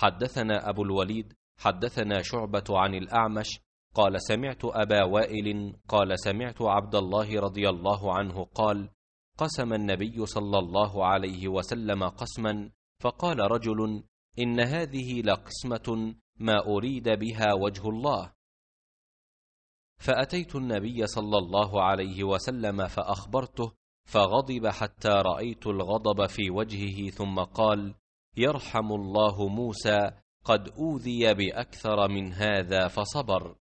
حدثنا أبو الوليد حدثنا شعبة عن الأعمش قال سمعت أبا وائل قال سمعت عبد الله رضي الله عنه قال قسم النبي صلى الله عليه وسلم قسما فقال رجل إن هذه لقسمة ما أريد بها وجه الله فأتيت النبي صلى الله عليه وسلم فأخبرته فغضب حتى رأيت الغضب في وجهه ثم قال يرحم الله موسى قد اوذي باكثر من هذا فصبر